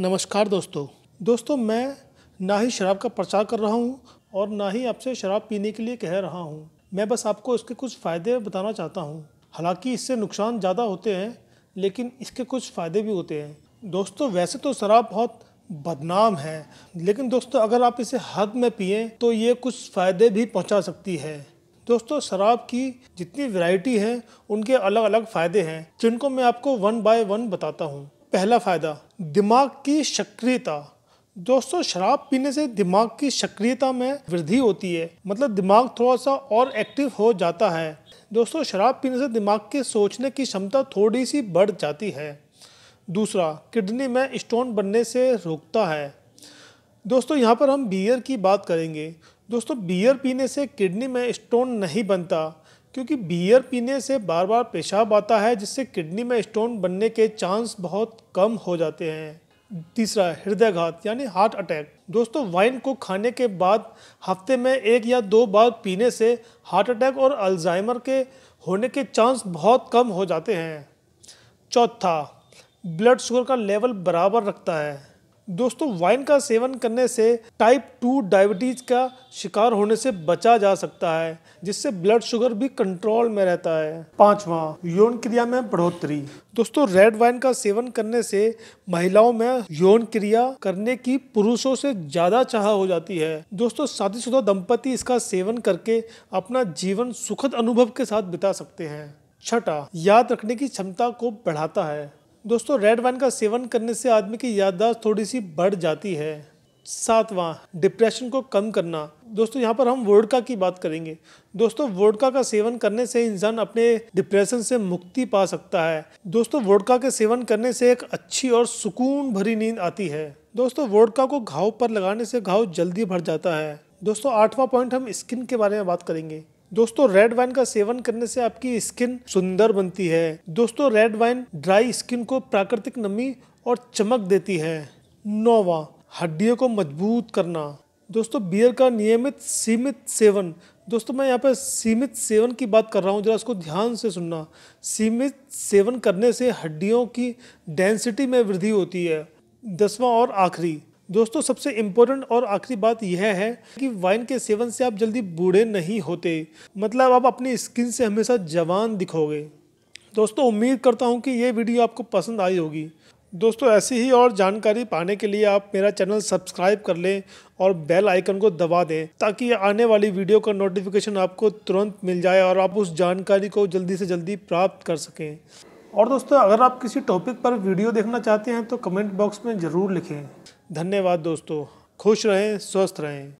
नमस्कार दोस्तों दोस्तों मैं ना ही शराब का प्रचार कर रहा हूँ और ना ही आपसे शराब पीने के लिए कह रहा हूँ मैं बस आपको इसके कुछ फ़ायदे बताना चाहता हूँ हालांकि इससे नुकसान ज़्यादा होते हैं लेकिन इसके कुछ फ़ायदे भी होते हैं दोस्तों वैसे तो शराब बहुत बदनाम है लेकिन दोस्तों अगर आप इसे हद में पिए तो ये कुछ फ़ायदे भी पहुँचा सकती है दोस्तों शराब की जितनी वैरायटी है उनके अलग अलग फ़ायदे हैं जिनको मैं आपको वन बाय वन बताता हूँ पहला फ़ायदा दिमाग की सक्रियता दोस्तों शराब पीने से दिमाग की सक्रियता में वृद्धि होती है मतलब दिमाग थोड़ा सा और एक्टिव हो जाता है दोस्तों शराब पीने से दिमाग के सोचने की क्षमता थोड़ी सी बढ़ जाती है दूसरा किडनी में स्टोन बनने से रोकता है दोस्तों यहाँ पर हम बियर की बात करेंगे दोस्तों बियर पीने से किडनी में स्टोन नहीं बनता क्योंकि बियर पीने से बार बार पेशाब आता है जिससे किडनी में स्टोन बनने के चांस बहुत कम हो जाते हैं तीसरा हृदयघात यानी हार्ट अटैक दोस्तों वाइन को खाने के बाद हफ्ते में एक या दो बार पीने से हार्ट अटैक और अल्जाइमर के होने के चांस बहुत कम हो जाते हैं चौथा ब्लड शुगर का लेवल बराबर रखता है दोस्तों वाइन का सेवन करने से टाइप टू डायबिटीज का शिकार होने से बचा जा सकता है जिससे ब्लड शुगर भी कंट्रोल में रहता है पांचवा यौन क्रिया में बढ़ोतरी दोस्तों रेड वाइन का सेवन करने से महिलाओं में यौन क्रिया करने की पुरुषों से ज्यादा चाह हो जाती है दोस्तों शादीशुदा दंपति इसका सेवन करके अपना जीवन सुखद अनुभव के साथ बिता सकते हैं छठा याद रखने की क्षमता को बढ़ाता है दोस्तों रेड वाइन का सेवन करने से आदमी की याददाश्त थोड़ी सी बढ़ जाती है सातवां डिप्रेशन को कम करना दोस्तों यहाँ पर हम वोडका की बात करेंगे दोस्तों वोडका का सेवन करने से इंसान अपने डिप्रेशन से मुक्ति पा सकता है दोस्तों वोडका के सेवन करने से एक अच्छी और सुकून भरी नींद आती है दोस्तों वोडका को घाव पर लगाने से घाव जल्दी भर जाता है दोस्तों आठवां पॉइंट हम स्किन के बारे में बात करेंगे दोस्तों रेड वाइन का सेवन करने से आपकी स्किन सुंदर बनती है दोस्तों रेड वाइन ड्राई स्किन को प्राकृतिक नमी और चमक देती है नौवा हड्डियों को मजबूत करना दोस्तों बियर का नियमित सीमित सेवन दोस्तों मैं यहाँ पर सीमित सेवन की बात कर रहा हूँ जरा इसको ध्यान से सुनना सीमित सेवन करने से हड्डियों की डेंसिटी में वृद्धि होती है दसवां और आखिरी दोस्तों सबसे इम्पोर्टेंट और आखिरी बात यह है कि वाइन के सेवन से आप जल्दी बूढ़े नहीं होते मतलब आप अपनी स्किन से हमेशा जवान दिखोगे दोस्तों उम्मीद करता हूँ कि ये वीडियो आपको पसंद आई होगी दोस्तों ऐसी ही और जानकारी पाने के लिए आप मेरा चैनल सब्सक्राइब कर लें और बेल आइकन को दबा दें ताकि आने वाली वीडियो का नोटिफिकेशन आपको तुरंत मिल जाए और आप उस जानकारी को जल्दी से जल्दी प्राप्त कर सकें और दोस्तों अगर आप किसी टॉपिक पर वीडियो देखना चाहते हैं तो कमेंट बॉक्स में ज़रूर लिखें धन्यवाद दोस्तों खुश रहें स्वस्थ रहें